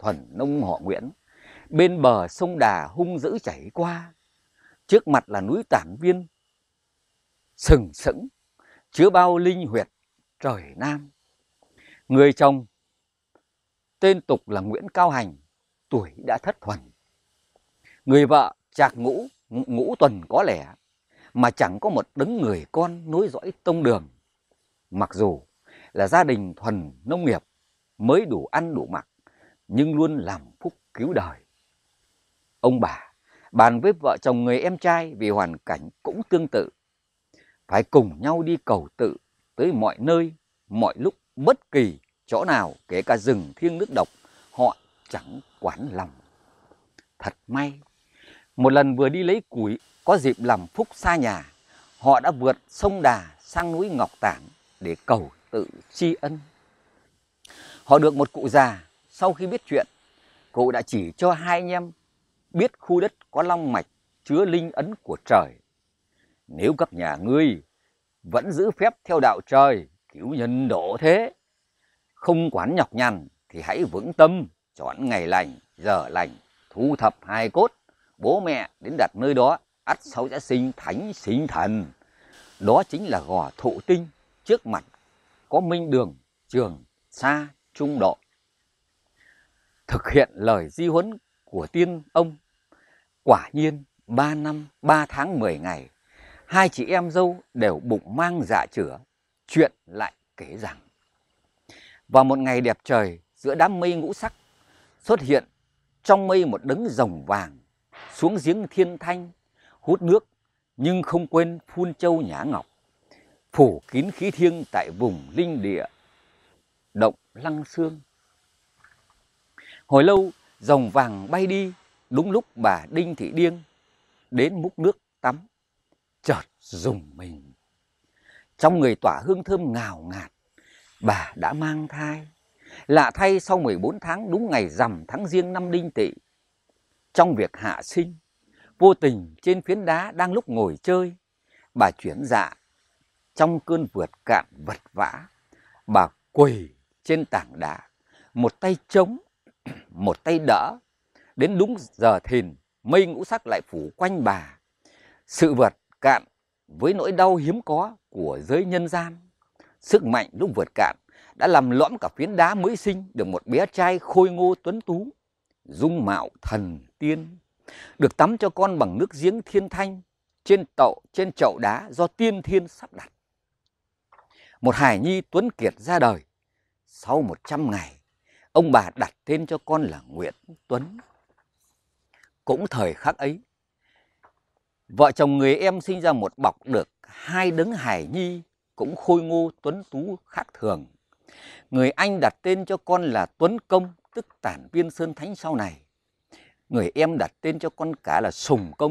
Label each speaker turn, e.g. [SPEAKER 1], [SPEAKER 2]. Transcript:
[SPEAKER 1] thuần nông họ Nguyễn. Bên bờ sông Đà hung dữ chảy qua, trước mặt là núi Tản Viên, sừng sững, chứa bao linh huyệt trời Nam. Người chồng tên tục là Nguyễn Cao Hành, tuổi đã thất thuần. Người vợ chạc ngũ, ngũ tuần có lẽ, mà chẳng có một đấng người con nối dõi tông đường. Mặc dù là gia đình thuần nông nghiệp mới đủ ăn đủ mặc, nhưng luôn làm phúc cứu đời. Ông bà bàn với vợ chồng người em trai vì hoàn cảnh cũng tương tự. Phải cùng nhau đi cầu tự tới mọi nơi, mọi lúc, bất kỳ chỗ nào, kể cả rừng thiêng nước độc, họ chẳng quản lòng. Thật may, một lần vừa đi lấy củi, có dịp làm phúc xa nhà, họ đã vượt sông Đà sang núi Ngọc Tản để cầu tự tri ân. Họ được một cụ già sau khi biết chuyện, cụ đã chỉ cho hai anh em biết khu đất có long mạch chứa linh ấn của trời. Nếu các nhà ngươi vẫn giữ phép theo đạo trời, cứu nhân độ thế, không quán nhọc nhằn thì hãy vững tâm, chọn ngày lành, giờ lành, thu thập hai cốt, bố mẹ đến đặt nơi đó, ắt sau sẽ sinh thánh sinh thần. Đó chính là gò thụ tinh, trước mặt có minh đường, trường, xa, trung độ thực hiện lời di huấn của tiên ông. Quả nhiên, ba năm, ba tháng, mười ngày, hai chị em dâu đều bụng mang dạ chửa. Chuyện lại kể rằng, vào một ngày đẹp trời, giữa đám mây ngũ sắc, xuất hiện trong mây một đấng rồng vàng, xuống giếng thiên thanh, hút nước, nhưng không quên phun châu nhã ngọc, phủ kín khí thiêng tại vùng linh địa, động lăng xương Hồi lâu, dòng vàng bay đi, đúng lúc bà Đinh Thị Điên đến múc nước tắm, chợt dùng mình. Trong người tỏa hương thơm ngào ngạt, bà đã mang thai. Lạ thay sau 14 tháng đúng ngày rằm tháng riêng năm Đinh Tỵ. Trong việc hạ sinh, vô tình trên phiến đá đang lúc ngồi chơi, bà chuyển dạ. Trong cơn vượt cạn vật vã, bà quỳ trên tảng đá, một tay trống một tay đỡ đến đúng giờ thìn mây ngũ sắc lại phủ quanh bà sự vượt cạn với nỗi đau hiếm có của giới nhân gian sức mạnh lúc vượt cạn đã làm lõm cả phiến đá mới sinh được một bé trai khôi ngô tuấn tú dung mạo thần tiên được tắm cho con bằng nước giếng thiên thanh trên tậu trên chậu đá do tiên thiên sắp đặt một hải nhi tuấn kiệt ra đời sau một trăm ngày ông bà đặt tên cho con là Nguyễn Tuấn. Cũng thời khắc ấy, vợ chồng người em sinh ra một bọc được hai đấng hài nhi cũng khôi ngô tuấn tú khác thường. Người anh đặt tên cho con là Tuấn Công, tức tản viên Sơn Thánh sau này. Người em đặt tên cho con cả là Sùng Công,